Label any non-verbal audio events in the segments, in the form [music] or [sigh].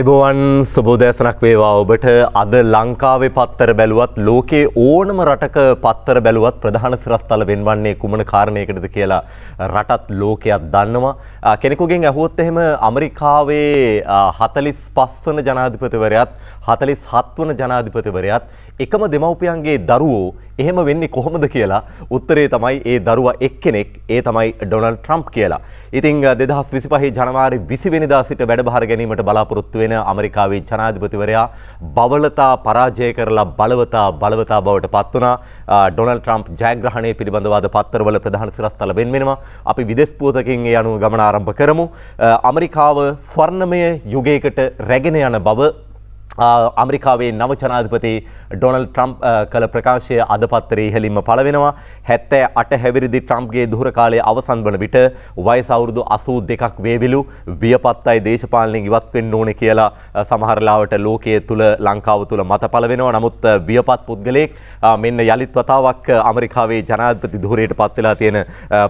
එබෝවන් සුබෝදෑසනක් වේවා ඔබට අද ලංකාවේ පත්තර බැලුවත් ලෝකේ ඕනම රටක පත්තර බැලුවත් ප්‍රධාන සිරස්තල වෙන්වන්නේ කුමන කාරණයකටද කියලා රටත් ලෝකයක් දන්නවා කෙනෙකුගෙන් ඇහුවොත් එහෙම අමරිකාවේ හතලිස් පස්වන ජනාධිපතිවරයත් හතලිස් හත්වන ජනාධිපතිවරයත් එකම දෙමව්පියන්ගේ දරුවෝ එහෙම වෙන්නේ කොහොමද කියලා උත්තරේ තමයි ඒ දරුවා එක්කෙනෙක් ඒ තමයි ඩොනල් ට්‍රම්ප් කියලා. ඉතිං දෙදහස් විසිපහහි ජනවාරි විසිවෙනිදා සිට වැඩභාර ගැනීමට බලාපොරොත්තු වෙන අමරිකාවේ ජනාධිපතිවරයා බවලතා පරාජය කරලා බලවතා බලවතා බවට පත්වනා ඩොනල් ට්‍රම්ප් ජයග්‍රහණය පිළිබඳවාද පත්තරවල ප්‍රධාන සිරස්තල වෙන්වෙනවා අපි විදෙස්පුවතකින් ඒ අනුව ගමන ආරම්භ කරමු. අමරිකාව ස්වර්ණමය යුගයකට රැගෙන යන බව අමරිකාවේ නව ජනාධිපති ඩොනල් ට්‍රම්ප් කළ ප්‍රකාශය අද පත්තරේ ඉහලින්ම පළවෙනවා. හැත්තෑ අට හැවිරිදි ට්‍රම්ප්ගේ දුර කාලය අවසන් වන විට වයස අවුරුදු 82ක් වේවිලු වියපත් අය දේශපාලනයෙන් ඉවත් වෙන්න ඕනේ කියලා සමහර ලාවට ලෝකයේ තුල ලංකාව තුල මත පළවෙනවා. නමුත් වියපත් පුද්ගලයෙක් මෙන්න යලිත් වතාවක් අමරිකාවේ ජනාධිපති ධුරයට පත් වෙලා තියෙන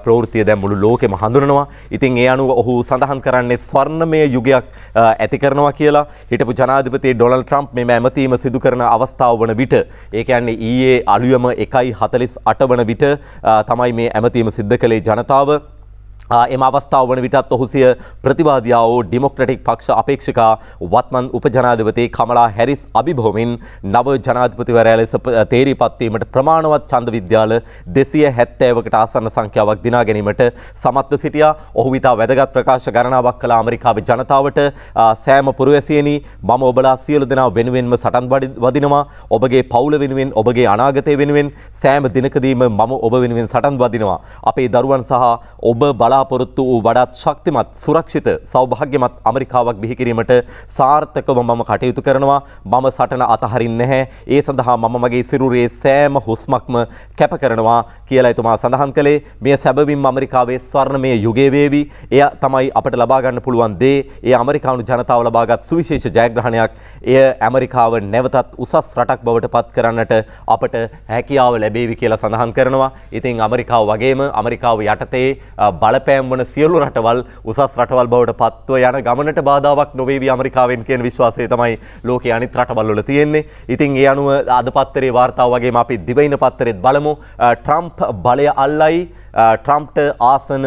ප්‍රවෘත්තිය දැන් මුළු ලෝකෙම හඳුනනවා. ඉතින් ඒ අනුව ඔහු සඳහන් කරන්නේ ස්වර්ණමය යුගයක් ඇති කරනවා කියලා හිටපු ජනාධිපති ඩොනල් ඩොනල් ට්‍රම්ප් මෙම ඇමතීම සිදු කරන අවස්ථාව වන විට ඒකයන්නේ ඊයේ අලුයම එකයි හතලිස් අට වන විට තමයි මේ ඇමතීම සිද්ධ කළේ ජනතාව එම අවස්ථාව වන විටත් ඔහු සිය ප්‍රතිවාදියාවෝ ඩිමොක්‍රටික් පක්ෂ අපේක්ෂකා වත්මන් උපජනාධිපති කමලා හැරිස් අභිභෝමින් නව ජනාධිපතිවරයා ලෙස තේරීපත්වීමට ප්‍රමාණවත් ඡන්ද විද්‍යාල දෙසිය හැත්තෑවකට ආසන්න සංඛ්‍යාවක් දිනා ගැනීමට සමත්ව සිටියා ඔහු ඉතා වැදගත් ප්‍රකාශ ගණනාවක් කළ ඇමරිකාවේ ජනතාවට සෑම පුරවැසියනි මම ඔබලා සියලු දෙනා වෙනුවෙන්ම සටන් වදිනවා ඔබගේ පවුල වෙනුවෙන් ඔබගේ අනාගතය වෙනුවෙන් සෑම දිනකදීම මම ඔබ වෙනුවෙන් සටන් වදිනවා අපේ දරුවන් සහ ඔබ බලා බලාපොරොත්තු වූ වඩාත් ශක්තිමත් සුරක්ෂිත සෞභාග්‍යමත් ඇමරිකාවක් බිහිකිරීමට සාර්ථකව මම කටයුතු කරනවා මම සටන අතහරින් නැහැ ඒ සඳහා මම මගේ සිරුරේ සෑම හුස්මක්ම කැප කරනවා කියලා එතුමා සඳහන් කළේ මේ සැබවින් ඇමරිකාවේ ස්වර්ණමය යුගය වේවි එය තමයි අපට ලබා ගන්න පුළුවන් දේ ඒ ඇමරිකානු ජනතාව ලබාගත් සුවිශේෂ ජයග්‍රහණයක් එය ඇමරිකාව නැවතත් උසස් රටක් බවට පත් කරන්නට අපට හැකියාව ලැබේවි කියලා සඳහන් කරනවා ඉතින් ඇමරිකාව වගේම ඇමරිකාව යටතේ බල බලපෑම් වන සියලු රටවල් උසස් රටවල් බවට පත්ව යන ගමනට බාධාවක් නොවේවි අමරිකාවෙන් කියන විශ්වාසය තමයි ලෝක අනිත් රටවල්ල තියෙන්නේ ඉතින් ඒ අනුව අද පත්තරේ වාර්තාව වගේ අපි දිවයින පත්තරෙත් බලමු ට්‍රම්ප් බලය අල්ලයි ට්‍රම්ප්ට ආසන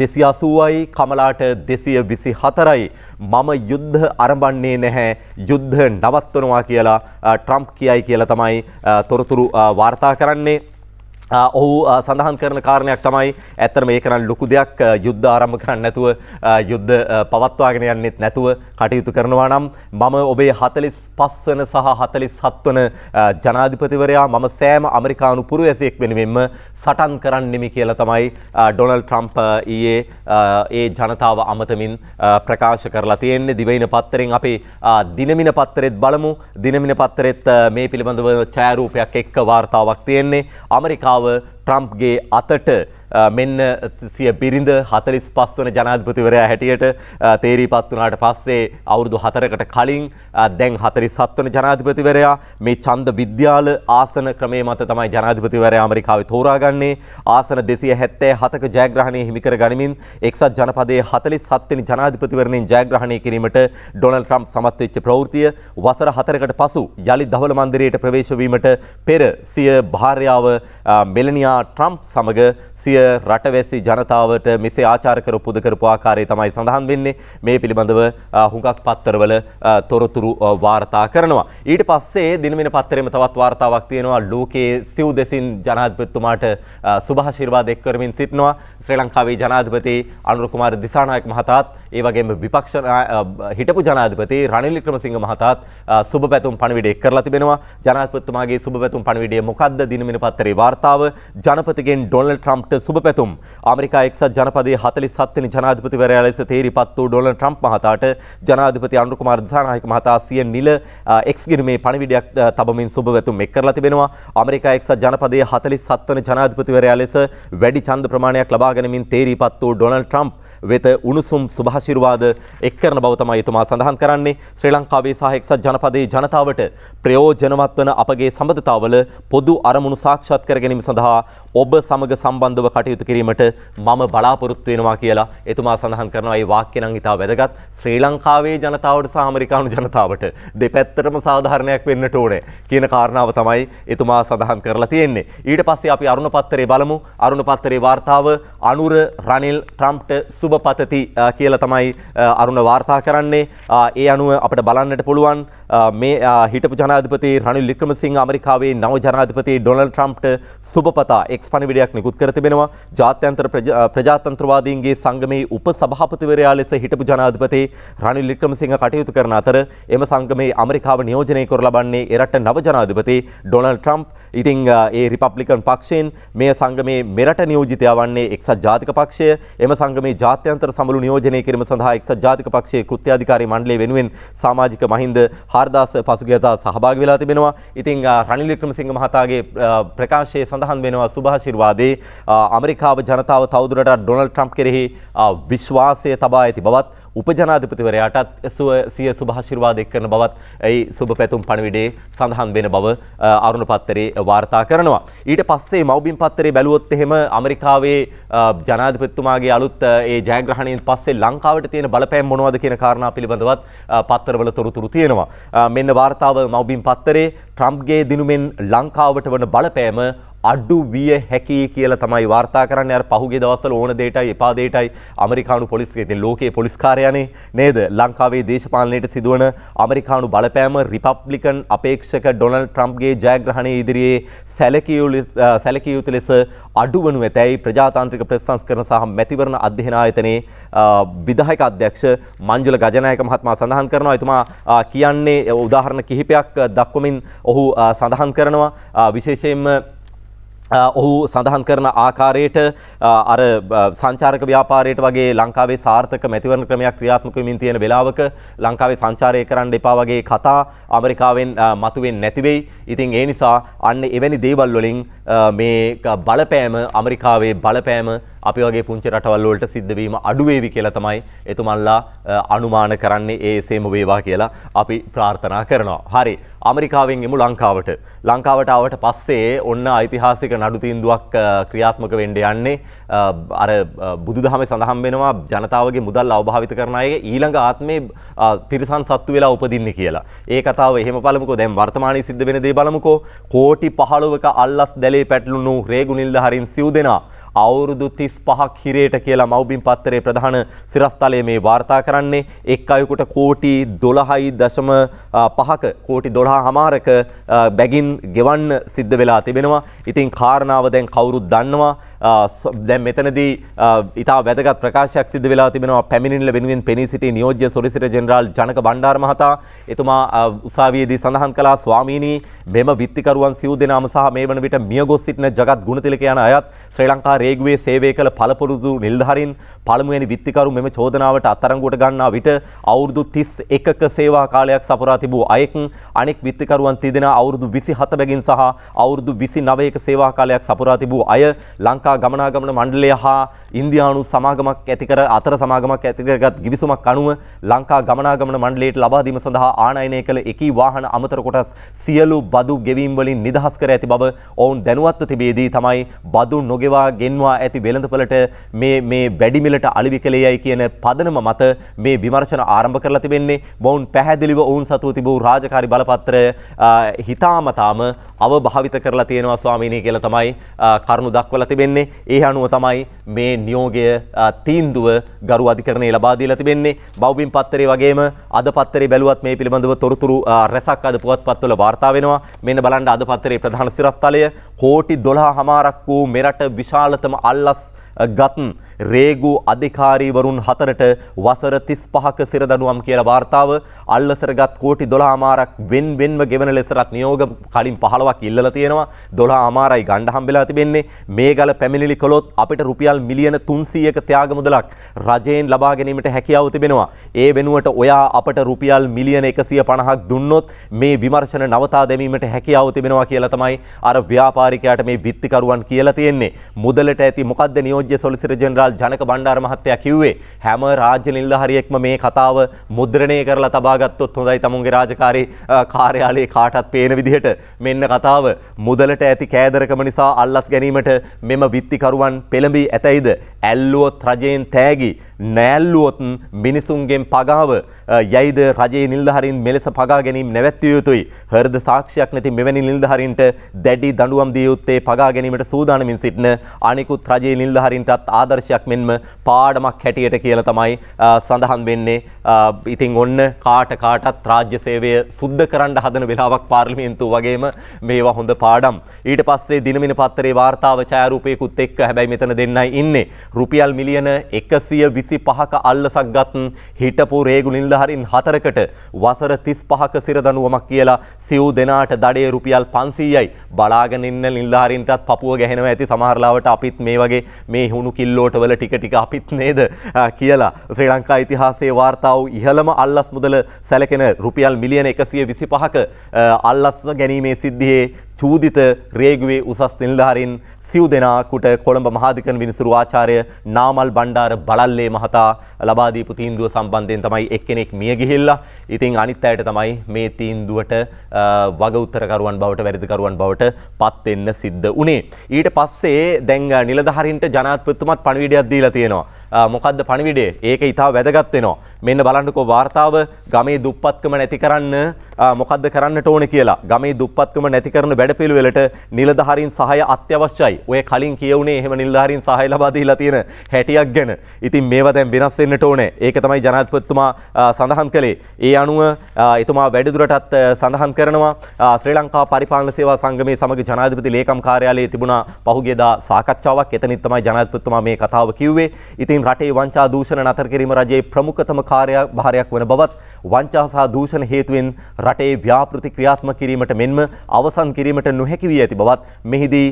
දෙසි අසුවයි කමලාට දෙසිය විසි හතරයි. මම යුද්ධ අරබන්නේ නැහැ යුද්ධ නවත්වනවා කියලා ට්‍රම්ප් කියයි කියල තමයි තොරතුරු වාර්තා කරන්නේ. ඔහු සඳහන් කරන කාරණයක් තමයි ඇත්තර මේ කරන්න ලොකු දෙයක් යුද්ධ ආරම්භ කරන්න නැතුව යුද්ධ පවත්වාගෙන යන්නෙත් නැතුව කටයුතු කරනවා නම් මම ඔබේ හතලිස් පස්වන සහ හතලිස් හත්වන ජනාධිපතිවරයා මම සෑම අමරිකානු පුරුවැසයෙක් වෙනුවෙන්ම සටන් කරන්නෙමි කියලා තමයි ඩොනල් ට්‍රම්ප් ඊයේ ඒ ජනතාව අමතමින් ප්‍රකාශ කරලා තියෙන්නේ දිවයින පත්තරෙන් අපේ දිනමින පත්තරෙත් බලමු දිනමින පත්තරෙත් මේ පිළිබඳව ඡායාරූපයක් එක්ක වාර්තාවක් තියෙන්නේ අමරිකා power ට්‍රම්ප්ගේ අතට මෙන්න සිය බිරිඳ හතලිස් පස්වන ජනාධපතිවරයා හැටියට තේරී පත්වනාට පස්සේ අවුරුදු හතරකට කලින් දැන් හතරි සත්වන ජනාධිපතිවරයා මේ චන්ද විද්‍යාල ආසන ක්‍රමේ මත තමයි ජනාධිපතිවරය අමරිකාව තෝරාගන්නේ ආසන දෙසිය හැත්තේ හතක ජයග්‍රහණය හිමිකර ගනිමින් එක්සත් ජනපදයේ හතලි සත්වනි ජනාධිපතිවරණින් ජයග්‍රහණය කිරීමට ඩොනල් ට්‍රම්ප් සමත්වෙච්ච ප්‍රවෘතිය වසර හතරකට පසු යළි දහවල මන්දිරයට ප්‍රවේශවීමට පෙර සිය භාර්යාව මෙලනියා ඩොනා ට්‍රම්ප් සමඟ සිය රටවැසි ජනතාවට මෙසේ ආචාරකර පුද කරපු ආකාරය තමයි සඳහන් වෙන්නේ මේ පිළිබඳව හුඟක් පත්තරවල තොරතුරු වාර්තා කරනවා. ඊට පස්සේ දිනමින පත්තරෙම තවත් වාර්තාවක් තියෙනවා ලෝකයේ සිව් දෙසින් ජනාධිපතිතුමාට සුභාශිර්වාද එක් කරමින් සිටිනවා. ශ්‍රී ලංකාවේ ජනාධිපති අනුර කුමාර දිසානායක මහතාත් ඒ වගේම විපක්ෂ හිටපු ජනාධිපති රනිල් වික්‍රමසිංහ මහතාත් සුබ පැතුම් පණිවිඩය එක් කරලා තිබෙනවා. ජනාධිපතිතුමාගේ සුබ පැතුම් පණිවිඩය මොකද්ද දිනමින පත්තරේ වාර්තාව ජනපතිගෙන් ඩොනල් ට්‍රම්ප්ට සුබ පැතුම් අමරිකා එක්සත් ජනපදයේ හතලිස් සත්වනි ජනාධිපතිවරයා ලෙස තේරිපත් වූ ඩොනල් ට්‍රම්ප් මහතාට ජනාධිපති අනුකුමාර් දිසානායක මහතා සිය නිල එක්ස්ගෙන මේ පණිවිඩයක් තබමින් සුබ පැතුම් එක් කරලා තිබෙනවා අමරිකා එක්සත් ජනපදයේ හතලිස් සත්වන ජනාධිපතිවරයා ලෙස වැඩි ඡන්ද ප්‍රමාණයක් ලබා ගැනීමෙන් තේරිපත් වූ ඩොනල් ට්‍රම්ප් වෙත උණුසුම් සුභාශිර්වාද එක් කරන බව තමයි එතුමා සඳහන් කරන්නේ ශ්‍රී ලංකාවේ සහ එක්සත් ජනපදයේ ජනතාවට ප්‍රයෝජනවත් වන අපගේ සම්බන්ධතාවල පොදු අරමුණු සාක්ෂාත් කර ගැනීම සඳහා ඔබ සමග සම්බන්ධව කටයුතු කිරීමට මම බලාපොරොත්තු වෙනවා කියලා එතුමා සඳහන් කරනවා. ඒ වාක්‍ය නම් ඉතා වැදගත්. ශ්‍රී ලංකාවේ ජනතාවට සහ ඇමරිකානු ජනතාවට දෙපැත්තටම සාධාරණයක් වෙන්නට ඕනේ කියන කාරණාව තමයි එතුමා සඳහන් කරලා තියෙන්නේ. ඊට පස්සේ අපි අරුණ පත්තරේ බලමු. අරුණ පත්තරේ වාර්තාව අනුර රනිල් ට්‍රම්ප්ට සුබ ඔබ පතති කියල තමයි අරුණ වාර්තා කරන්නේ ඒ අනුව අපට බලන්නට පුළුවන් මේ හිටපු ජනාධපති රනි ලික්‍රමසිං අමරිකාවේ නව ජනාධපති ඩොනල් ට්‍රම්ප්ට සුබපතා එක්ස් පණිවිඩයක් නිකුත් කර තිබෙනවා ජාත්‍යන්තර ප්‍රජාතන්ත්‍රවාදීන්ගේ සංගමේ උප සභාපතිවරයා ලෙස හිටපු ජනාධපති රනි ලික්‍රමසිංහ කටයුතු කරන අතර එම සංගමේ අමරිකාව නියෝජනය කර ලබන්නේ එරට නව ජනාධපති ඩොනල් ට්‍රම්ප් ඉතිං ඒ රිපබ්ලිකන් පක්ෂයෙන් මේ සංගමේ මෙරට නියෝජිතය වන්නේ එක්සත් ජාතික පක්ෂය එම සංගමේ ජා ජාත්‍යන්තර සමුළු නියෝජනය කිරීම සඳහා එක්සත් ජාතික පක්ෂයේ කෘත්‍යාධිකාරී මණ්ඩලය වෙනුවෙන් සමාජික මහින්ද 4000 පසුගිය දා සහභාගී වෙලා තිබෙනවා. ඉතින් රනිල් වික්‍රමසිංහ මහතාගේ ප්‍රකාශයේ සඳහන් වෙනවා සුභාශිර්වාදේ අමරිකාව ජනතාව තවදුරටත් ඩොනල්ඩ් ට්‍රම්ප් කෙරෙහි විශ්වාසය තබා ඇති බවත් උපජනාධිපතිවරයාටත් සිය සුභාශිර්වාද එක්කරන බවත් ඇයි සුබ පැතුම් පණවිඩේ සඳහන් වෙන බව අරුණ පත්තරේ වාර්තා කරනවා. ඊට පස්සේ මවබින් පත්තරේ බැලුවොත් එහෙම ඇමරිකාවේ ජනාධිපතිතුමාගේ අලුත් ඒ ජයග්‍රහණයෙන් පස්සේ ලංකාවට තියෙන බලපෑම් මොනවද කියන කාරණා පිළිබඳවත් පත්තරවල තොරතුරු තියෙනවා. මෙන්න වාර්තාව මවබින් පත්තරේ ට්‍රම්ප්ගේ දිනුමෙන් ලංකාවට වන බලපෑම අඩු විය හැකි කියලා තමයි වාර්තා කරන්නේ අර පහුගිය දවස්වල ඕන දෙයටයි එපා දෙයටයි ඇමරිකානු පොලිසිය ඉතින් ලෝකයේ පොලිස්කාරයානේ නේද ලංකාවේ දේශපාලනයට සිදුවන ඇමරිකානු බලපෑම රිපබ්ලිකන් අපේක්ෂක ඩොනල්ඩ් ට්‍රම්ප්ගේ ජයග්‍රහණය ඉදිරියේ සැලකිය යුතු ලෙස අඩුවනු ඇතැයි ප්‍රජාතාන්ත්‍රික ප්‍රෙස් සංස්කරණ සහ මැතිවරණ අධ්‍යයන ආයතනයේ විධායක අධ්‍යක්ෂ මංජුල ගජනායක මහත්මයා සඳහන් කරනවා එතුමා කියන්නේ උදාහරණ කිහිපයක් දක්වමින් ඔහු සඳහන් කරනවා විශේෂයෙන්ම ඔහු සඳහන් කරන ආකාරයට අර සංචාරක ව්‍යාපාරයට වගේ ලංකාවේ සාර්ථක මැතිවරණ ක්‍රමයක් ක්‍රියාත්මක වෙමින් තියෙන වෙලාවක ලංකාවේ සංචාරය කරන්න එපා වගේ කතා ඇමරිකාවෙන් මතුවෙන්නේ නැති වෙයි. ඉතින් ඒ නිසා අන්න එවැනි දේවල් වලින් මේ බලපෑම ඇමරිකාවේ බලපෑම අපි වගේ පුංචි රටවල් වලට සිද්ධ වීම අඩු වේවි කියලා තමයි එතුමන්ලා අනුමාන කරන්නේ ඒ සේම වේවා කියලා අපි ප්‍රාර්ථනා කරනවා. හරි. ඇමරිකාවෙන් එමු ලංකාවට. ලංකාවට ආවට පස්සේ ඔන්න ඓතිහාසික නඩු තීන්දුවක් ක්‍රියාත්මක වෙන්න යන්නේ අර බුදුදහමේ සඳහන් වෙනවා ජනතාවගේ මුදල් අවභාවිත කරන අය ඊළඟ ආත්මේ තිරසන් සත්තු වෙලා උපදින්නේ කියලා. ඒ කතාව එහෙම බලමුකෝ දැන් වර්තමානයේ සිද්ධ වෙන දේ බලමුකෝ කෝටි 15ක අල්ලස් දැලේ පැටළුණු රේගුනිල්ල හරින් සිව් දෙනා අවුරුදු 35ක් හිරේට කියලා මව්බිම් පත්තරේ ප්‍රධාන සිරස්තලයේ මේ වාර්තා කරන්නේ එක් අයෙකුට කෝටි 12.5ක කෝටි 12 හමාරක බැගින් ගෙවන්න සිද්ධ වෙලා තිබෙනවා. ඉතින් කාරණාව දැන් කවුරුත් දන්නවා දැන් මෙතනදී ඉතා වැදගත් ප්‍රකාශයක් සිද්ධ වෙලා තිබෙනවා පැමිණිල්ල වෙනුවෙන් පෙනී සිටි නියෝජ්‍ය සොලිසිටර් ජෙනරාල් ජනක බණ්ඩාර මහතා එතුමා උසාවියේදී සඳහන් කළා ස්වාමීනි මෙම විත්තිකරුවන් සිව් දෙනාම සහ මේ වන විට මියගොස් සිටින ජගත් ගුණතිලක යන අයත් ශ්‍රී ලංකා රේගුවේ ಸೇවය කළ පළපුරුදු නිලධාරීන් පළමුවෙනි විත්තිකරු මෙම චෝදනාවට අත්අඩංගුවට ගන්නා විට අවුරුදු 31ක සේවා කාලයක් සපුරා තිබූ අයෙක් අනෙක් විත්තිකරුවන් තිදෙනා අවුරුදු 24 හත බැගින් සහ අවුරුදු විසි නවයක සේවා කාලයක් සපුරා තිබූ අය ලංකා ගමනාගමන මණ්ඩලය හා ඉන්දියානු සමාගමක් ඇතිකර අතර සමාගමක් ඇතිකරගත් ගිවිසුමක් අනුව ලංකා ගමනාගමන මණ්ඩලයට ලබාදීම සඳහා ආනයනය කළ එකී වාහන අමතර කොටස් සියලු බදු ගෙවීම්වලින් නිදහස් කර ඇති බව ඔවුන් දැනුවත්ව තිබේදී තමයි බදු නොගෙවා ගෙන්වා ඇති වෙළඳපලට මේ මේ වැඩිමිලට අලිවි කළේයයි කියන පදනම මත මේ විමර්ශන ආරම්භ කරලා තිබෙන්නේ බොවුන් පැහැදිලිව ඔවුන් සතුව තිබූ රාජකාරි බලපත්‍ර හිතාමතා ඉතාම අවභාවිත කරලා තියෙනවා ස්වාමීනී කියලා තමයි කරුණු දක්වලා තිබෙන්නේ. ඒ අනුව තමයි මේ නියෝගය තීන්දුව ගරු අධිකරණයේ ලබා දීලා තිබෙන්නේ. බෞබින් පත්තරේ වගේම අද පත්තරේ බැලුවත් මේ පිළිබඳව තොරතුරු රැසක් අද පුවත්පත්වල වාර්තා වෙනවා. මෙන්න බලන්න අද පත්තරේ ප්‍රධාන සිරස්තලය කෝටි 12 හමාරක් වූ මෙරට විශාලතම අල්ලස් ගත් රේගු අධිකාරීවරුන් හතරට වසර 35ක සිරදඬුවම් කියලා වාර්තාව අල්ලසරගත් කෝටි 12මාරක් වෙන් වෙන්ව ගෙවන ලෙසරත් නියෝග කලින් 15ක් ඉල්ලලා තියෙනවා 12මාරයි ගණ්ඩ හම්බෙලා තිබෙන්නේ මේ ගල පැමිණිලි කළොත් අපිට රුපියල් මිලියන 300ක ත්‍යාග මුදලක් රජයෙන් ලබා ගැනීමට හැකියාව තිබෙනවා ඒ වෙනුවට ඔයා අපට රුපියල් මිලියන 150ක් දුන්නොත් මේ විමර්ශන නවතා දැමීමට හැකියාව තිබෙනවා කියලා තමයි අර ව්‍යාපාරිකයාට මේ විත්තිකරුවන් කියලා තියෙන්නේ මුදලට ඇති මොකද්ද නියෝජ්‍ය සොලිසිටර් ජෙනරාල් කොරල් ජනක බණ්ඩාර මහත්තයා කිව්වේ හැම රාජ්‍ය නිලධාරියෙක්ම මේ කතාව මුද්‍රණය කරලා තබා ගත්තොත් හොඳයි තමුන්ගේ රාජකාරී කාර්යාලයේ කාටත් පේන විදිහට මෙන්න කතාව මුදලට ඇති කෑදරකම නිසා අල්ලස් ගැනීමට මෙම විත්තිකරුවන් පෙළඹී ඇතැයිද ඇල්ලුවොත් රජයෙන් තෑගි නෑල්ලුවොත් මිනිසුන්ගෙන් පගාව යයිද රජයේ නිල්ධහරින් මෙලෙස පගා ගැනීම් නැවැත්විය යුතුයි. හරද සාක්ෂයක් නැති මෙවැනි නිල්ධහරින්ට දැඩි දඩුවම් දිය යුත්තේ පගා ගැනීමට සූදානමින් සිටින අනිකුත් රජයේ නිල්ධහරින්ටත් ආදර්ශයක් මෙන්ම පාඩමක් හැටියට කියල තමයි සඳහන් වෙන්නේ. ඉතින් ඔන්න කාට කාටත් රාජ්‍ය සේවය සුද්ද කරන්න හදන වෙලාවක් පාර්ලිමින්තු වගේම මේවා හොඳ පාඩම්. ඊට පස්සේ දිනමින පත්තරේ වාර්තාව ඡායරූපයකුත් එක්ක හැබැයි මෙතන දෙන්නයි ඉන්නේ. රුපියල් මිලියන එකසිය විසි පහක අල්ලසක් ගත් හිටපු රේගු නිල්ධහරින් හතරකට වසර තිස් පහක සිරදනුවමක් කියලා සිව් දෙනාට දඩේ රුපියල් පන්සීයයි බලාගෙනන්න නිල්ධාරින්ටත් පපුුව ගැහෙනව ඇති සමහරලාවට අපිත් මේ වගේ මේ හුණු කිල්ලෝට වල ටිකටික අපිත් නේද කියලා ශ්‍රී ලංකා ඉතිහාසේ වාර්තාව ඉහළම අල්ලස් මුදල සැලකෙන රුපියල් මිලියන එකසිය විසි පහක අල්ලස් ගැනීමේ සිද්ධියේ චූදිත රේගුවේ උසස් නිලධාරීන් සිව් දෙනාකුට කොළඹ මහාධිකරණ විනිසුරු ආචාර්ය නාමල් බණ්ඩාර බලල්ලේ මහතා ලබා දීපු තීන්දුව සම්බන්ධයෙන් තමයි එක්කෙනෙක් මිය ගිහිල්ලා. ඉතින් අනිත් අයට තමයි මේ තීන්දුවට වග උත්තරකරුවන් බවට වැරදිකරුවන් බවට පත් වෙන්න සිද්ධ වුණේ. ඊට පස්සේ දැන් නිලධාරීන්ට ජනාධිපතිතුමත් පණිවිඩයක් දීලා තියෙනවා. මොකක්ද පණිවිඩේ ඒක ඉතා වැදගත්වෙනවා. මෙන්න බලන්නකෝ වාර්තාව ගමේ දුප්පත්කම නැති කරන්න මොකද කරන්නට ඕන කියලා ගමේ දුපත්කම නැති කරන වැඩපිළිවෙලට නිලධහරින් සහය අත්‍යවශ්‍යයි ඔය කලින් කියවුණේ එහෙම නිල්ධහරින් සහය ලබාදීලා තියෙන හැටියක් ගැන ඉතින් මේවා දැන් වෙනස් වෙන්නට ඕනේ ඒක තමයි ජනාධිපතිතුමා සඳහන් කළේ ඒ අනුව එතුමා වැඩිදුරටත් සඳහන් කරනවා ශ්‍රී ලංකා පරිපාලන සේවා සංගමේ සමග ජනාධිපති ලේකම් කාර්යාලයේ තිබුණා පහුගියදා සාකච්ඡාවක් එතනින් තමයි ජනාධිපතිතුමා මේ කතාව කිව්වේ ඉතින් රටේ වංචා දූෂණ නතර කිරීම රජයේ ප්‍රමුඛතම කාර්යභාරයක් වන බවත් වංචා සහ දූෂණ හේතුවෙන් රටේ ව්‍යාපෘති ක්‍රියාත්මක කිරීමට මෙන්ම අවසන් කිරීමට නොහැකි වී ඇති බවත් මෙහිදී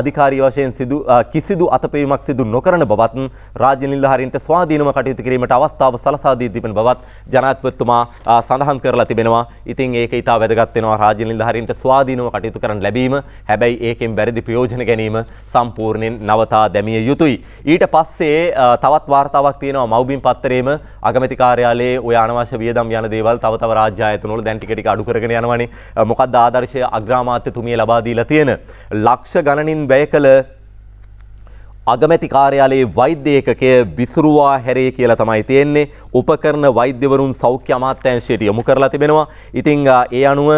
අධිකාරී වශයෙන් සිදු කිසිදු අතපෙවීමක් සිදු නොකරන බවත් රාජ්‍ය නිලධාරීන්ට ස්වාධීනව කටයුතු කිරීමට අවස්ථාව සලසා දී තිබෙන බවත් ජනාධිපතිතුමා සඳහන් කරලා තිබෙනවා. ඉතින් ඒක ඊටා වැදගත් වෙනවා රාජ්‍ය නිලධාරීන්ට ස්වාධීනව කටයුතු කරන්න ලැබීම. හැබැයි ඒකෙන් වැරදි ප්‍රයෝජන ගැනීම සම්පූර්ණයෙන් නවතා දැමිය යුතුයි. ඊට පස්සේ තවත් වාර්තාවක් තියෙනවා මව්බිම් පත්තරේම අගමැති කාර්යාලයේ ඔය අනවශ්‍ය වියදම් යම් යන දේවල් තව තව රාජ්‍ය ආයතනවල දැන් ටික ටික අඩු කරගෙන යනවනේ මොකක්ද ආදර්ශය අග්‍රාමාත්‍යතුමිය ලබා දීලා තියෙන ලක්ෂ ගණනින් වැය කළ අගමැති කාර්යාලයේ වෛද්‍ය ඒකකය විසුරුවා හැරේ කියලා තමයි තියෙන්නේ. උපකරණ වෛද්‍යවරුන් සෞඛ්‍ය අමාත්‍යාංශයට යොමු කරලා තිබෙනවා. ඉතින් ඒ අනුව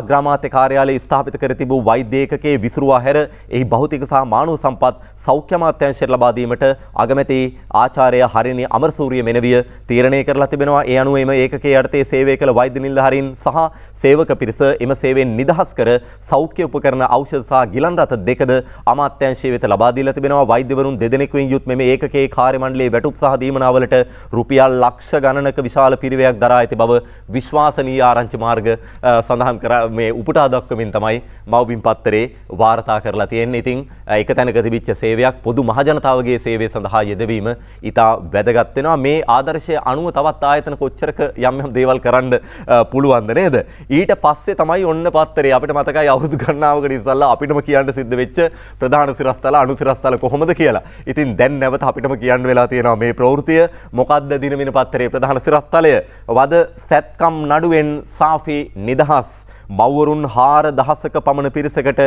අග්‍රාමාත්‍ය කාර්යාලයේ ස්ථාපිත කර තිබූ වෛද්‍ය ඒකකයේ විසුරුවා හැර එහි භෞතික සහ මානව සම්පත් සෞඛ්‍ය අමාත්‍යාංශයට ලබා දීමට අගමැති ආචාර්ය හරිනි අමරසූරිය මෙනවිය තීරණය කරලා තිබෙනවා. ඒ අනුව එම ඒකකයේ යටතේ සේවය කළ වෛද්‍ය නිලධාරීන් සහ සේවක පිරිස එම සේවයෙන් නිදහස් කර සෞඛ්‍ය උපකරණ ඖෂධ සහ ගිලන් රථ දෙකද අමාත්‍යාංශය වෙත ලබා දීලා තිබෙනවා. වෛද්‍යවරුන් දෙදෙනෙකුෙන් යුත් මේ ඒකකේ කාර්යමණ්ඩලයේ වැටුප් සහ දීමනාවලට රුපියල් ලක්ෂ ගණනක විශාල පිරිවයක් දරා ඇති බව විශ්වාසනීය ආරංචි මාර්ග සඳහන් කර මේ උපුටා දක්වමින් තමයි මව්බිම් පත්තරේ වාර්තා කරලා තියෙන්නේ. ඉතින් එක තැනක තිබිච්ච සේවයක් පොදු මහජනතාවගේ සේවය සඳහා යෙදවීම ඉතා වැදගත් වෙනවා. මේ ආදර්ශය අනුව තවත් ආයතන කොච්චරක යම් යම් දේවල් කරන්න පුළුවන්ද නේද. ඊට පස්සේ තමයි ඔන්න පත්තරේ අපිට මතකයි අවුරුදු ගණනාවකට ඉස්සල්ලා අපිටම කියන්න සිද්ධ වෙච්ච ප්‍රධාන සිරස්තල අනුසිරස්තල කොහොමද කොහොමද කියලා. ඉතින් දැන් නැවත අපිටම කියන්න වෙලා තියෙනවා මේ ප්‍රවෘතිය මොකක්ද දිනවින පත්තරේ ප්‍රධාන සිරස්තලය වද සැත්කම් නඩුවෙන් සාෆි නිදහස්. මව්වරුන් හාර දහසක පමණ පිරිසකට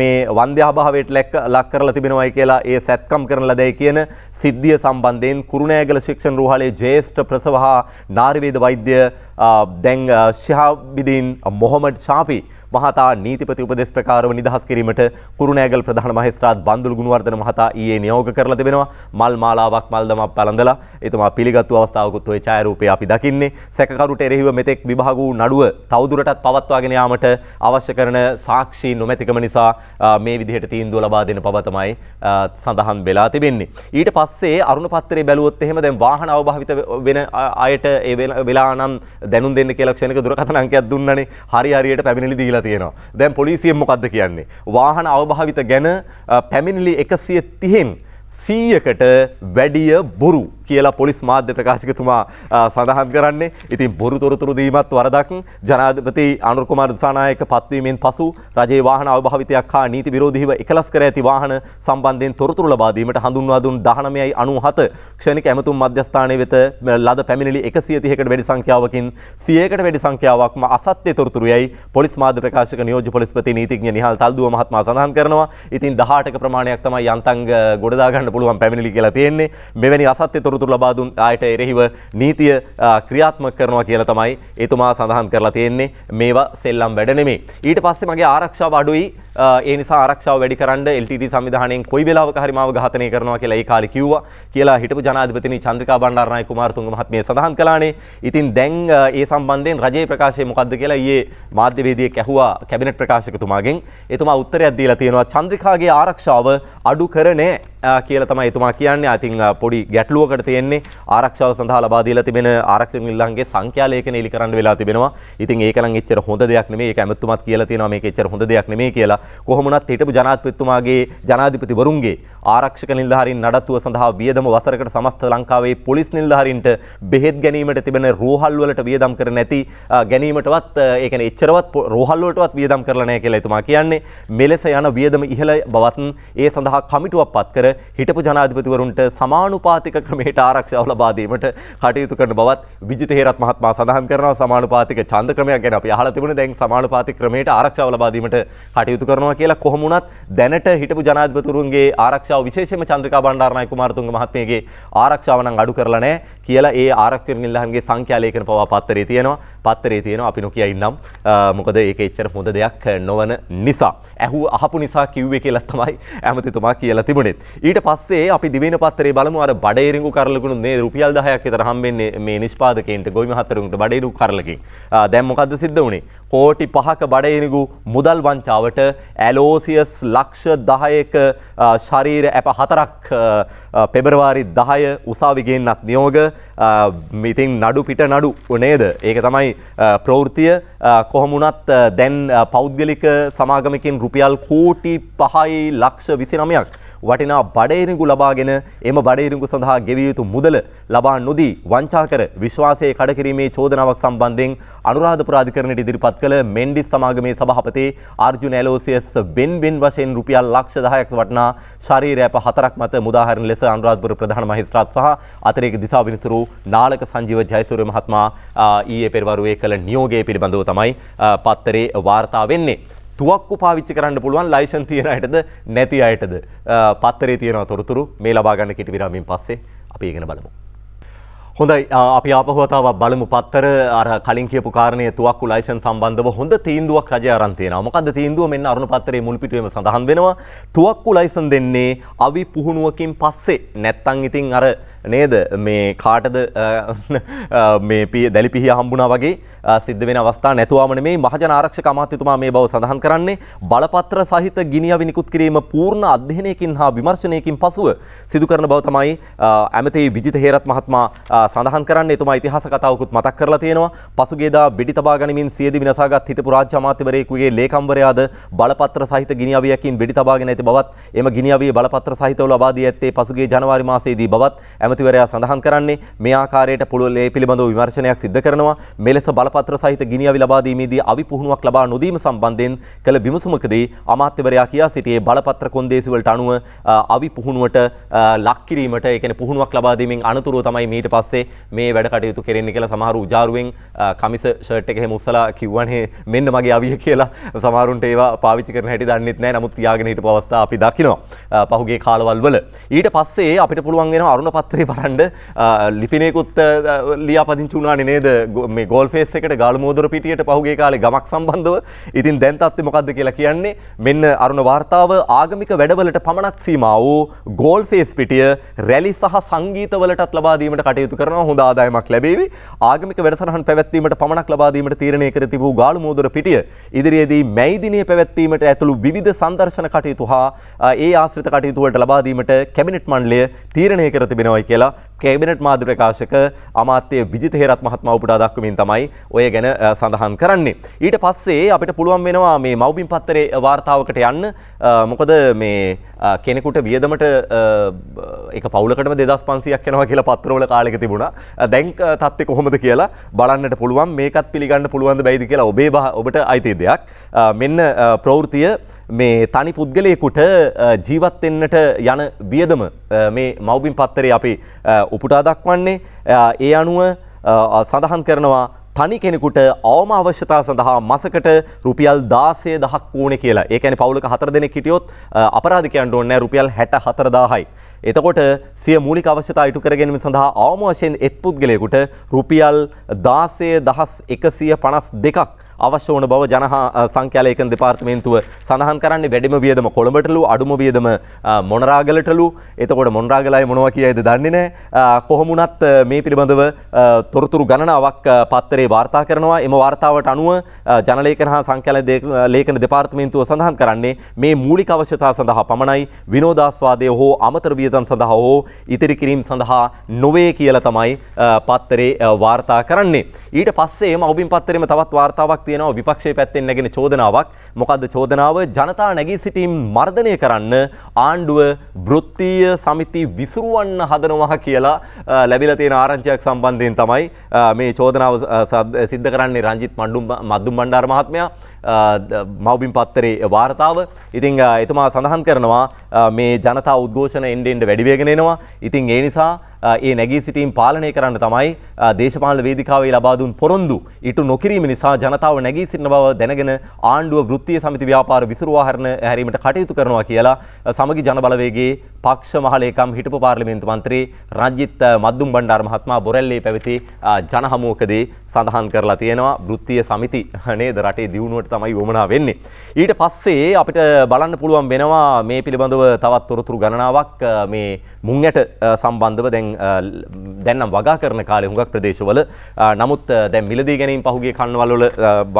මේ වන්ද්‍යාභාවයට ලැක් ලක් කරලා තිබෙනවයි කියලා ඒ සැත්කම් කරන ලදැයි කියන සිද්ධිය සම්බන්ධයෙන් කුරුණෑගල ශික්ෂණ රෝහලේ ජේෂ්ඨ ප්‍රසව හා නාරිවේද වෛද්‍ය දැන් ශිහාබිදීන් මොහොමඩ් ශාපි මහතා නීතිපති උපදෙස් ප්‍රකාරව නිදහස් කිරීමට කුරුණෑගල් ප්‍රධාන මහේස්ත්‍රාත් බන්දුල් ගුණවර්ධන මහතා ඊයේ නියෝග කරලා තිබෙනවා මල් මාලාවක් මල් දමක් පළඳලා එතුමා පිළිගත්තු අවස්ථාවකුත් ඔය ඡායාරූපය අපි දකින්නේ සැකකරුට එරෙහිව මෙතෙක් විභාග වූ නඩුව තවදුරටත් පවත්වාගෙන යාමට අවශ්‍ය කරන සාක්ෂි නොමැතිකම නිසා මේ විදිහට තීන්දුව ලබා දෙන බව තමයි සඳහන් වෙලා තිබෙන්නේ. ඊට පස්සේ අරුණ පත්‍රයේ බැලුවොත් එහෙම දැන් වාහන අවභාවිත වෙන අයට ඒ වෙලා නම් දැනුම් දෙන්න කියලා ක්ෂණික දුරකථන අංකයක් දුන්නනේ. හරි හරියට පැමිණිලි දීලා කියලා තියෙනවා. දැන් පොලිසියෙන් මොකද්ද කියන්නේ? වාහන අවභාවිත ගැන පැමිණිලි 130න් සීයකට වැඩිය බොරු කියලා පොලිස් මාධ්‍ය ප්‍රකාශකතුමා සඳහන් කරන්නේ ඉතින් බොරු තොරතුරු දීමත් වරදක් ජනාධපති අනුකුමාර දිසානායක පත්වීමෙන් පසු රජයේ වාහන අවභාවිතයක් හා නීති විරෝධීව එකලස් කර ඇති වාහන සම්බන්ධයෙන් තොරතුරු ලබා දීමට හඳුන්වා දුන් 1997 ක්ෂණික ඇමතුම් මධ්‍යස්ථානයේ වෙත ලද පැමිණිලි 130කට වැඩි සංඛ්‍යාවකින් 100කට වැඩි සංඛ්‍යාවක්ම අසත්‍ය තොරතුරු යයි පොලිස් මාධ්‍ය ප්‍රකාශක නියෝජ්‍ය පොලිස්පති නීතිඥ නිහාල් තල්දුව මහත්මයා සඳහන් කරනවා. ඉතින් 18ක ප්‍රමාණයක් තමයි යන්තම් ගොඩදාගන්න කරන්න පුළුවන් පැමිණිලි කියලා තියෙන්නේ මෙවැනි අසත්‍ය තොරතුරු ලබා දුන් ආයට එරෙහිව නීතිය ක්‍රියාත්මක කරනවා කියලා තමයි එතුමා සඳහන් කරලා තියෙන්නේ මේවා සෙල්ලම් වැඩ නෙමෙයි ඊට පස්සේ මගේ ආරක්ෂාව අඩුයි ඒ නිසා ආරක්ෂාව වැඩි කරන්න LTT සංවිධානයෙන් කොයි වෙලාවක හරි මාව ඝාතනය කරනවා කියලා ඒ කාලේ කිව්වා කියලා හිටපු ජනාධිපතිනි චන්ද්‍රිකා බණ්ඩාරනායක කුමාරතුංග මහත්මිය සඳහන් කළානේ. ඉතින් දැන් ඒ සම්බන්ධයෙන් රජයේ ප්‍රකාශය මොකද්ද කියලා ඊයේ මාධ්‍යවේදියෙක් ඇහුවා කැබිනට් ප්‍රකාශකතුමාගෙන්. එතුමා උත්තරයක් දීලා තියෙනවා චන්ද්‍රිකාගේ ආරක්ෂාව අඩු කර නෑ. කියලා තමයි එතුමා කියන්නේ. අතින් පොඩි ගැටලුවකට තියෙන්නේ ආරක්ෂාව සඳහා ලබා දීලා තිබෙන ආරක්ෂක නිලංගේ සංඛ්‍යා ලේඛන ඉලි කරන්න වෙලා තිබෙනවා. ඉතින් ඒක නම් එච්චර හොඳ දෙයක් නෙමෙයි. ඒක ඇමතුමත් කියලා තියෙනවා මේක එච්චර හොඳ දෙයක් නෙමෙයි කියලා. කොහොමනත් හිටපු ජනාධිපතිතුමාගේ ජනාධිපතිවරුන්ගේ ආරක්ෂක නිලධාරීන් නඩත්තුව සඳහා වියදම වසරකට සමස්ත ලංකාවේ පොලිස් නිලධාරීන්ට බෙහෙත් ගැනීමට තිබෙන රෝහල් වලට වියදම් කර නැති ගැනීමටවත් ඒ කියන්නේ එච්චරවත් රෝහල් වලටවත් වියදම් කරලා නැහැ කියලා එතුමා කියන්නේ මෙලෙස යන වියදම ඉහළ බවත් ඒ සඳහා කමිටුවක් පත් කර හිටපු ජනාධිපතිවරුන්ට සමානුපාතික ක්‍රමයට ආරක්ෂාව ලබා දීමට කටයුතු කරන බවත් විජිත හේරත් මහත්මයා සඳහන් කරනවා සමානුපාතික ඡන්ද ක්‍රමයක් ගැන අපි අහලා තිබුණේ දැන් සමානුපාතික ක්‍රමයට ආරක්ෂාව ලබා දීමට කටයුතු කරනවා කියලා කොහොමුණත් දැනට හිටපු ජනාධිපතිවරුන්ගේ ආරක්ෂාව විශේෂයෙන්ම චන්ද්‍රිකා බණ්ඩාරනායක කුමාරතුංග මහත්මියගේ ආරක්ෂාව නම් අඩු කරලා නැහැ. කියලා ඒ ආරක්ෂක නිලධාරින්ගේ සංඛ්‍යා ලේඛන පවා පත්තරේ තියෙනවා. පත්තරේ තියෙනවා අපි නොකිය ඉන්නම්. මොකද ඒක එච්චර හොඳ දෙයක් නොවන නිසා. ඇහුව අහපු නිසා කිව්වේ කියලා තමයි ඇමතිතුමා කියලා තිබුණේ. ඊට පස්සේ අපි දිවෙන පත්තරේ බලමු අර බඩේරිඟු කරලකුණු මේ රුපියල් 10ක් විතර හම්බෙන්නේ මේ නිෂ්පාදකයන්ට ගොවි මහත්තරුන්ට බඩේරු කරලකින්. දැන් මොකද්ද සිද්ධ වුණේ? කෝටි 5ක බඩේරිඟු මුදල් වංචාවට ඇලෝසියස් ලක්ෂ 10ක ශරීර ඇප හතරක් පෙබරවාරි 10 උසාවි ගෙන්නත් නියෝග මිතින් නඩු පිට නඩු නේද. ඒක තමයි ප්‍රවෘතිය කොහොමුණත් දැන් පෞද්ගලික සමාගමකින් රුපියල් කෝටි පහයි ලක්ෂ විසිනමයක්. වටිනා බඩේරිඟු ලබාගෙන එම බඩේරිඟු සඳහා ගෙවිය යුතු මුදල ලබා නොදී වංචා කර විශ්වාසයේ කඩකිරීමේ චෝදනාවක් සම්බන්ධයෙන් අනුරාධපුර අධිකරණයට ඉදිරිපත් කළ මෙන්ඩිස් සමාගමේ සභාපති ආර්ජුන ඇලෝසියස් වෙන්වෙන් වශයෙන් රුපියල් ලක්ෂ 10ක් වටිනා ශරීරයප හතරක් මත මුදාහරින ලෙස අනුරාධපුර ප්‍රධාන මහේස්ත්‍රාත් සහ අතිරේක දිසා විනිසුරු නාලක සංජීව ජයසූර්ය මහත්මයා ඊයේ පෙරවරුවේ කළ නියෝගය පිළිබඳව තමයි පත්තරේ වාර්තා වෙන්නේ. තුවක්කු පාවිච්චි කරන්න පුළුවන් ලයිසන් තියෙන අයටද නැති අයටද පත්තරේ තියෙනවා තොරතුරු මේ ලබාගන්න කෙටි විරාමයෙන් පස්සේ අපි ඒගෙන බලමු. හොඳයි අපි ආපහුවතාව බලමු පත්තර අර කලින් කියපු කාරණය තුවක්කු ලයිසන් සම්බන්ධව හොඳ තීන්දුවක් රජය අරන්තියෙනවා මොකද තීන්දුව මෙන්න අරුණු පත්තරේ මුල්පිටුවීම සඳහන් වෙනවා තුවක්කු ලයිසන් දෙන්නේ අවි පුහුණුවකින් පස්සේ නැත්තං ඉතින් අර නේද මේ කාටද [laughs] මේ දැලි පිහි හම්බුණා වගේ සිද්ධ වෙන අවස්ථා නැතුවම නෙමේ මහජන ආරක්ෂක අමාත්‍යතුමා මේ බව සඳහන් කරන්නේ බලපත්‍ර සහිත ගිනිඅවි නිකුත් කිරීම පූර්ණ අධ්‍යයනයකින් හා විමර්ශනයකින් පසුව සිදු කරන බව තමයි ඇමති විජිත හේරත් මහත්මයා සඳහන් කරන්නේ එතුමා ඉතිහාස කතාවකුත් මතක් කරලා තියෙනවා පසුගියදා බෙඩි තබා ගනිමින් සියදි විනාසාගත් හිටපු රාජ්‍ය අමාත්‍යවරයෙකුගේ ලේකම්වරයාද බලපත්‍ර සහිත ගිනිඅවියකින් බෙඩි තබාගෙන ඇති බවත් එම ගිනිඅවිය බලපත්‍ර සහිතව ලබා දී ඇත්තේ පසුගිය ජනවාරි මාසයේදී බවත් ඇමති ඇමතිවරයා සඳහන් කරන්නේ මේ ආකාරයට පුළුවන් ඒ පිළිබඳව විමර්ශනයක් සිදු කරනවා. මෙලෙස බලපත්‍ර සහිත ගිනිඅවි ලබා දීමේදී අවි පුහුණුවක් ලබා නොදීම සම්බන්ධයෙන් කළ විමසුමකදී අමාත්‍යවරයා කියා සිටියේ බලපත්‍ර කොන්දේසි වලට අනුව අවි පුහුණුවට ලක් කිරීමට ඒ කියන්නේ පුහුණුවක් ලබා දීමෙන් අනතුරුව තමයි මීට පස්සේ මේ වැඩ කටයුතු කෙරෙන්නේ කියලා සමහර උජාරුවෙන් කමිස ෂර්ට් එක එහෙම උස්සලා කිව්වනේ මෙන්න මගේ අවිය කියලා සමහරුන්ට ඒවා පාවිච්චි කරන හැටි දන්නෙත් නැහැ. නමුත් තියාගෙන හිටපු අවස්ථා අපි දකිනවා. පහුගේ කාලවල් වල. ඊට පස්සේ අපිට පුළුවන් වෙනවා අරුණ පත්‍රය මේ පරන්ඩ ලිපිනෙකුත් ලියාපදිංචුනාන නේද මේ ගොල් ෆේස් එකට ගාල් මෝදර පිටියට පහුගේ කාලේ ගමක් සම්බන්ධව ඉතින් දැන්තත්ති මොකක්ද කියලා කියන්නේ මෙන්න අරුණ වාර්තාව ආගමික වැඩවලට පමණක් සීම වූ ගෝල් ෆේස් පිටිය රැලි සහ සංගීතවලටත් ලබාදීමට කටයුතු කරන හොඳ ආදායමක් ලැබේවි ආගමික වැඩසහන් පැවැත්වීමට පමණක් ලබාදීමට තීරණය කර තිබූ ගාල් මෝදර පිටිය ඉදිරියේදී මැයිදිනය පැවැත්වීමට ඇතුළු විධ සංදර්ශන කටයුතු හා ඒ ආශ්‍රිත කටයුතුවලට ලබාදීමට කැබිනට් මණ්ඩලය තීරණය කර තිබෙනවයි කියලා කැබිනට් මාධ්‍ය ප්‍රකාශක අමාත්‍ය විජිත හේරත් මහත්මයා උපුටා දක්වමින් තමයි ඔය ගැන සඳහන් කරන්නේ. ඊට පස්සේ අපිට පුළුවන් වෙනවා මේ මව්බිම් පත්තරේ වාර්තාවකට යන්න. මොකද මේ කෙනෙකුට වියදමට ඒක පවුලකටම 2500ක් යනවා කියලා පත්‍රවල කාලෙක තිබුණා. දැන් තත්ත්වය කොහොමද කියලා බලන්නට පුළුවන්. මේකත් පිළිගන්න පුළුවන් ද බැයිද කියලා ඔබේ ඔබට අයිති දෙයක්. මෙන්න ප්‍රවෘත්තිය මේ තනි පුද්ගලයෙකුට ජීවත් වෙන්නට යන වියදම මේ මව්බිම් පත්තරේ අපි උපුටා දක්වන්නේ ඒ අනුව සඳහන් කරනවා තනි කෙනෙකුට අවම අවශ්‍යතා සඳහා මසකට රුපියල් 16000ක් ඕනේ කියලා. ඒ කියන්නේ පවුලක හතර දෙනෙක් හිටියොත් අපරාධිකයන්ට ඕනේ රුපියල් 64000යි. එතකොට සිය මූලික අවශ්‍යතා ඉටු කර ගැනීම සඳහා අවම වශයෙන් එක් පුද්ගලයෙකුට රුපියල් 16152ක් අවශ්‍ය වන බව ජන සංඛ්‍යාල ඒකන් දෙපාර්තමේන්තුව සඳහන් කරන්නේ වැඩිම වියදම කොළඹටලු අඩුම වියදම මොනරාගලටලු එතකොට මොනරාගලයි මොනවා කියයිද දන්නේ නැහැ කොහොමුණත් මේ පිළිබඳව තොරතුරු ගණනාවක් පත්තරේ වාර්තා කරනවා එම වාර්තාවට අනුව ජනලේඛන හා සංඛ්‍යාල ලේඛන දෙපාර්තමේන්තුව සඳහන් කරන්නේ මේ මූලික අවශ්‍යතා සඳහා පමණයි විනෝදාස්වාදය හෝ අමතර වියදම් සඳහා හෝ ඉතිරි කිරීම සඳහා නොවේ කියලා තමයි පත්තරේ වාර්තා කරන්නේ ඊට පස්සේ එම ඔබින් පත්තරේම තවත් වාර්තාවක් තියෙනවා විපක්ෂයේ පැත්තෙන් නැගෙන චෝදනාවක්. මොකද්ද චෝදනාව? ජනතා නැගී සිටීම් මර්ධනය කරන්න ආණ්ඩුව වෘත්තීය සමිති විසුරුවන්න හදනවා කියලා ලැබිලා තියෙන ආරංචියක් සම්බන්ධයෙන් තමයි මේ චෝදනාව සිද්ධ කරන්නේ රංජිත් මඩුම් මද්දුම් බණ්ඩාර මහත්මයා. මවබින් පත්තරේ වාර්තාව ඉතිං එතුමා සඳහන් කරනවා මේ ජනතා උද්ඝෝෂණ එන්ඩෙන්ඩ වැඩිවේගෙනෙනවා ඉතිං ඒ නිසා ඒ නැගී සිටීම් පාලනය කරන්න තමයි දේශපාල වේදිකාවේ ලබාදුන් පොරොන්දු ඉටු නොකිරීම නිසා ජනතාව නැගී සිටින බව දැනගෙන ආණ්ඩුව ෘත්තිය සමිති ව්‍යාපාර විසුරුවා හරණ හැරීමට කටයුතු කරනවා කියලා සමගි ජනබලවේගේ පක්ෂ මහලේකම් හිටපු පාර්ලිමේන්තු මන්ත්‍රී රජිත් මද්දුම් බණ්ඩාර මහත්මයා බොරැල්ලේ පැවති ජනහමුවකදී සඳහන් කරලා තියෙනවා වෘත්තීය සමිති [laughs] නේද රටේ දියුණුවට තමයි වමනා වෙන්නේ. ඊට පස්සේ අපිට බලන්න පුළුවන් වෙනවා මේ පිළිබඳව තවත් තොරතුරු ගණනාවක් මේ මුංඇට සම්බන්ධව දැන් දැන්නම් වගා කරන කාලේ හුඟක් ප්‍රදේශවල නමුත් දැන් මිලදී ගැනීම පහුගේ කන්නවල වල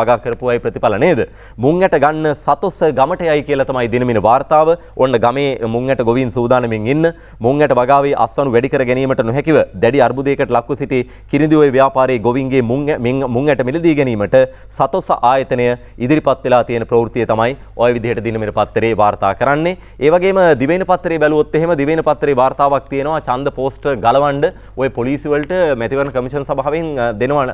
වගා කරපු අය ප්‍රතිඵල නේද මුංඇට ගන්න සතොස්ස ගමට යයි කියලා තමයි දිනමින වාර්තාව ඔන්න ගමේ මුංඇට ගොවින් සූදානම් සූදානමින් ඉන්න මුංයට වගාවේ අස්වනු වැඩිකර ගැනීමට නොහැකිව දැඩි අර්බුදයකට ලක්ව සිටි කිරිඳිඔය ව්‍යාපාරයේ ගොවින්ගේ මුංයට මිලදී ගැනීමට සතොස ආයතනය ඉදිරිපත් වෙලා තියෙන ප්‍රවෘත්තිය තමයි ඔය විදිහට දිනමෙර පත්තරේ වාර්තා කරන්නේ. ඒ වගේම දිවයින පත්තරේ බැලුවොත් එහෙම දිවයින පත්තරේ වාර්තාවක් තියෙනවා ඡන්ද පෝස්ටර් ගලවන්න ඔය පොලිසි වලට මැතිවරණ කමිෂන් සභාවෙන් දෙනවා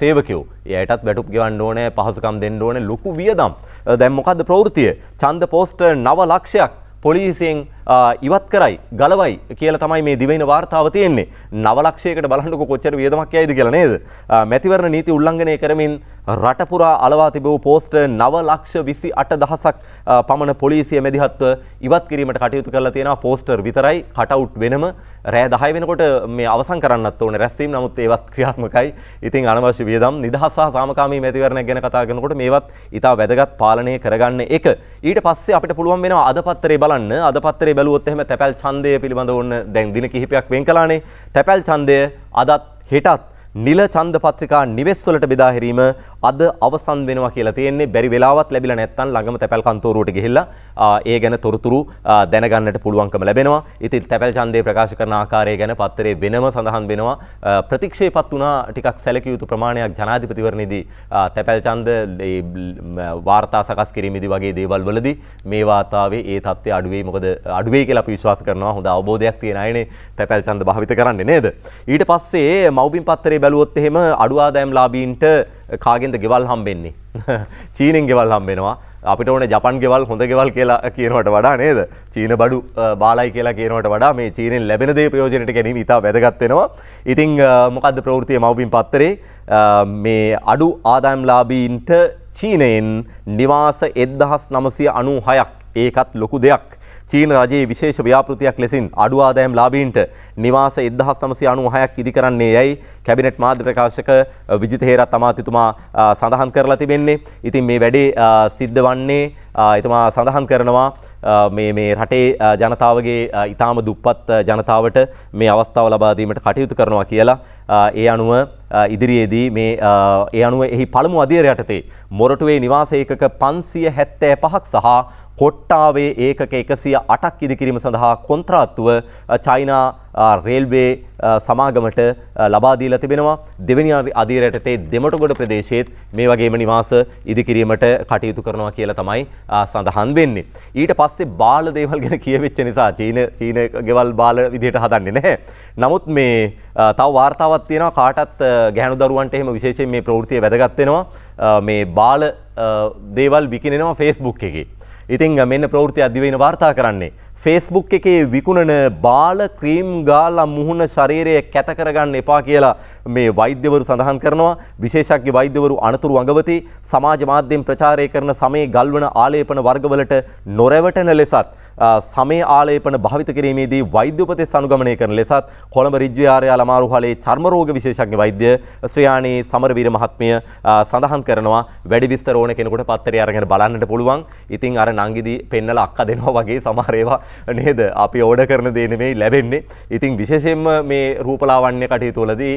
සේවකයෝ. එයටත් වැටුප් ගෙවන්න ඕනේ පහසුකම් දෙන්න ඕනේ ලොකු වියදම්. දැන් මොකද්ද ප්‍රවෘත්තිය? ඡන්ද පෝස්ටර් 9 ලක්ෂයක් පොලිසියෙන් ඉවත් කරයි ගලවයි කියලා තමයි මේ දිවෙන වාර්තාව තියෙන්නේ. නවලක්ෂයකට බලන්නකො කොච්චර වියදමක් යයිද කියලා නේද? මැතිවරණ නීති උල්ලංඝනය කරමින් රට පුරා අලවා තිබූ පෝස්ටර් 928000ක් පමණ පොලිසිය මැදිහත්ව ඉවත් කිරීමට කටයුතු කරලා තියෙනවා. පෝස්ටර් විතරයි කට් අවුට් වෙනම රෑ 10 වෙනකොට මේ අවසන් කරන්නත් ඕනේ රැස්වීම. නමුත් ඒවත් ක්‍රියාත්මකයි. ඉතින් අනවශ්‍ය වියදම් නිදහස සහ සාමකාමී මැතිවරණයක් ගැන කතා කරනකොට මේවත් ඊට වැදගත් පාලනය කරගන්න එක. ඊට පස්සේ අපිට පුළුවන් වෙනවා අද පත්‍රේ බලන්න. අද පත්‍රේ පස්සේ බැලුවොත් එහෙම තැපැල් ඡන්දය පිළිබඳව ඕන දැන් දින කිහිපයක් වෙන් කළානේ තැපැල් ඡන්දය අදත් හෙටත් නිල ඡන්ද පත්‍රිකා නිවෙස්වලට බෙදා හැරීම අද අවසන් වෙනවා කියලා තියෙන්නේ බැරි වෙලාවත් ලැබිලා නැත්නම් ළඟම තැපැල් කන්තෝරුවට ගිහිල්ලා ඒ ගැන තොරතුරු දැනගන්නට පුළුවන්කම ලැබෙනවා. ඉතින් තැපැල් ඡන්දේ ප්‍රකාශ කරන ආකාරය ගැන පත්තරේ වෙනම සඳහන් වෙනවා. ප්‍රතික්ෂේපත් වුණා ටිකක් සැලකිය යුතු ප්‍රමාණයක් ජනාධිපතිවරණයේදී තැපැල් ඡන්ද වාර්තා සකස් කිරීමේදී වගේ දේවල් වලදී මේ වාතාවේ ඒ තත්ත්වය අඩු වෙයි මොකද අඩු වෙයි කියලා අපි විශ්වාස කරනවා. හොඳ අවබෝධයක් තියෙන අයනේ තැපැල් ඡන්ද භාවිත කරන්නේ නේද? ඊට පස්සේ මව්බිම් පත්තරේ බැලුවොත් එහෙම අඩු ආදායම් ලාභීන්ට කාගෙන්ද ගෙවල් හම්බෙන්නේ. [laughs] චීනෙන් ගෙවල් හම්බෙනවා. අපිට ඕන ජපන් ගෙවල් හොඳ ගෙවල් කියලා කියනවට වඩා නේද චීන බඩු බාලයි කියලා කියනවට වඩා මේ චීනෙන් ලැබෙන දේ ප්‍රයෝජනයට ගැනීම ඉතා වැදගත්වෙනවා. ඉතිං මොකක්ද ප්‍රවෘතිය මවබින් පත්තරේ මේ අඩු ආදායම්ලාබීන්ට චීනයෙන් නිවාස එද්දහස් නමසය අනු හයක් ඒකත් ලොකු දෙයක්. චීන රජයේ විශේෂ ව්‍යාපෘතියක් ලෙසින් අඩු ආදායම් ලාභීන්ට නිවාස 1996ක් ඉදි කරන්නේ යයි කැබිනට් මාධ්‍ය ප්‍රකාශක විජිත හේරත් අමාත්‍යතුමා සඳහන් කරලා තිබෙන්නේ. ඉතින් මේ වැඩේ සිද්ධ වන්නේ එතුමා සඳහන් කරනවා මේ මේ රටේ ජනතාවගේ ඉතාම දුප්පත් ජනතාවට මේ අවස්ථාව ලබාදීමට කටයුතු කරනවා කියලා ඒ අනුව ඉදිරියේදී මේ ඒ අනුව එහි පළමු අධීර යටතේ මොරටුවේ නිවාස ඒකක පන්සිය හැත්තෑ පහක් සහ කොට්ටාවේ ඒකක එකසිය අටක් ඉදිකිරීම සඳහා කොන්ත්‍රාත්තුව චයිනා රේල්වේ සමාගමට ලබාදීල තිබෙනවා දෙවනි අධීරයටතේ දෙමටගොඩ ප්‍රදේශයේත් මේ වගේම නිවාස ඉදිකිරීමට කටයුතු කරනවා කියලා තමයි සඳහන් වෙන්නේ. ඊට පස්සේ බාල දේවල් ගැන කියවෙච්ච නිසා චීන චීන ගෙවල් බාල විදිහට හදන්නේ නැහැ. නමුත් මේ තව වාර්තාවත් තියෙනවා කාටත් ගැහණු දරුවන්ට එහෙම විශේෂයෙන් මේ ප්‍රවෘත්තිය වැදගත් වෙනවා. මේ බාල දේවල් විකිනෙනවා Facebook එකේ. ඉතිං මෙන්න ප්‍රවෘති අධිවෙන වාර්තා කරන්නේ ෆේස්බුක් එකේ විකුණන බාල ක්‍රීම් ගාලා මුහුණ ශරීරය කැත කරගන්න එපා කියලා මේ වෛද්‍යවරු සඳහන් කරනවා විශේෂඥ වෛද්‍යවරු අනතුරු අඟවති සමාජ මාධ්‍යයෙන් ප්‍රචාරය කරන සමේ ගල්වන ආලේපන වර්ගවලට නොරැවටෙන ලෙසත් සමේ ආලේපන භාවිත කිරීමේදී වෛද්‍ය උපදෙස් අනුගමනය කරන ලෙසත් කොළඹ රිජ්විහාරය අලමාරුහලේ චර්ම රෝග විශේෂඥ වෛද්‍ය ශ්‍රියාණී සමරවීර මහත්මිය සඳහන් කරනවා වැඩි විස්තර ඕන කෙනෙකුට පත්තරය අරගෙන බලන්නට පුළුවන්. ඉතින් අර නංගිදී පෙන්නලා අක්කා දෙනවා වගේ සමහර ඒවා නේද අපි ඕඩ කරන දේනමේ ලැබෙන්නේ ඉතින් විශේෂෙන්ම මේ රූපලාවන්‍ය කටයුතුවලදී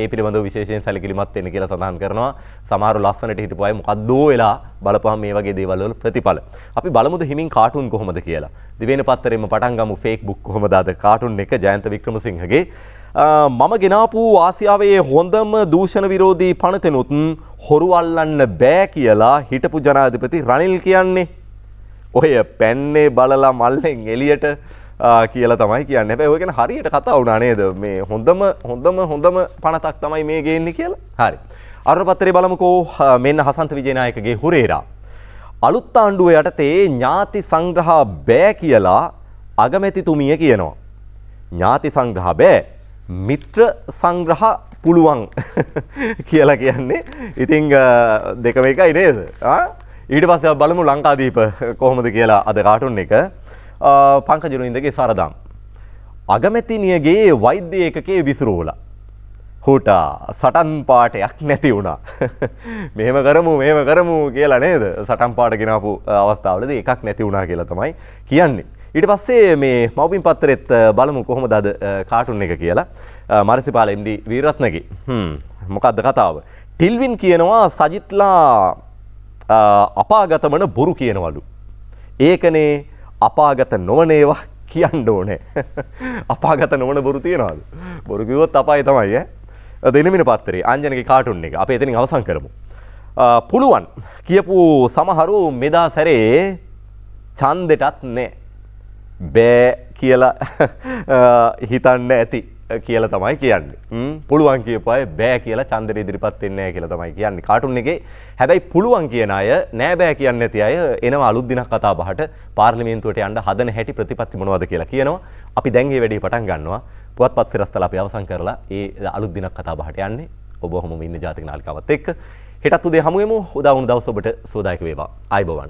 ඒ පිළිබඳ විශේෂයෙන් සැලකිලිමත් එන කියලා සඳහන් කරනවා සමහරු ලස්සනට හිටපුයි මොකද්දෝ වෙලා බලපහම මේ වගේ දේවල්වල ප්‍රතිඵල අපි බලමුද හිමින් කාටුන් කොහොමද කියලා දිවෙන පත්තරෙම පටන් ගමු ෆේක්බුක් කොහොමද අද කාටුන් එක ජයන්ත වික්‍රමසිංහගේ මම ගෙනාපු ආසියාවේ හොඳම දූෂණ විරෝධී පනතෙනුත් හොරු අල්ලන්න බෑ කියලා හිටපු ජනාධිපති රනිල් කියන්නේ ඔය පැන්නේ බලලා මල්ලෙන් එලියට කියල තමයි කියන්න ැ ඔයගෙන හරියට කතා වුනානේද මේ හොඳම හොඳම හොඳම පනතක් තමයි මේ ගේන්නේ කියලා හරි. අර පත්තරේ බලමුකෝ මෙන්න හසන්ත විජනායකගේ හුරේරා. අලුත් ආණ්ඩුව යටතේ ඥාති සංග්‍රහ බෑ කියලා අගමැතිතුමිය කියනවා. ඥාති සංග්‍රහ බෑ මිත්‍ර සංග්‍රහ පුළුවන් [laughs] කියලා කියන්නේ ඉතිං දෙකම එකයි නේද? ඊට පස්ස බලමු ලංකාදීප කොහොමද කියලා අද කාටුන් එක පංකජනුයින්දගේ සරදාම්. අගමැතිනියගේ වෛද්‍ය එකකේ විසුරෝල. හුට සටන් පාටයක් නැති වුණා. [laughs] මෙහෙම කරමු මෙහෙම කරමු කියලා නේද සටන් පාට ගෙනපු අවස්ථාවලද එකක් නැති වුණා කියලා තමයි කියන්නේ. ඊට පස්සේ මේ මවපින් පත්තරෙත් බලමු කොහොම දද කාටුන් එක කියලා මරසිපාල එම්ඩි වීරත්නගේ මොකක්ද කතාව. ටිල්වින් කියනවා සජිත්ලා අපාගත වන බොරු කියනවලු. ඒකනේ අපාගත නොවන ඒවා කියන්න ඕනේ. [laughs] අපාගත නොවන බොරු තියනවලු. බොරු කිව්වොත් අපාය තමයි ඈ. දෙනමින පත්තරේ අංජනගේ කාටුන් එක. අපි එතනින් අවසන් කරමු. පුළුවන් කියපු සමහරු මෙදා සැරේ ඡන්දෙටත් නෑ. බෑ කියලා [laughs] හිතන්න ඇති. කියල තමයි කියන්න පුළුවන් කියපය බෑ කියලා චන්දර ඉදිරිපත් එන්නේ කියල තමයි කියන්න කාටුන් එක හැබැයි පුළුවන් කියන අය නෑබෑ කියන්න ඇති අය එන අලුත් දිනක් කතා බහට පාර්ලිමේන්තුවට යන්න හදන හැටි ප්‍රතිපත්ති මොනවද කියලා කියනවා අපි දැන්ගේ වැඩි පටන් ගන්නවා පුවත් පත් සිරස්තල අපි අවසන් කරලා ඒ අලුත් දිනක් කතා බහට යන්නේ ඔබ ඔහොම ඉන්න ජාතික නාලිකාවත් එක්ක හෙටත් උදේ හමුවෙමු උදා වුණු දවස් ඔබට සෝදායක වේවා ආයිබවන්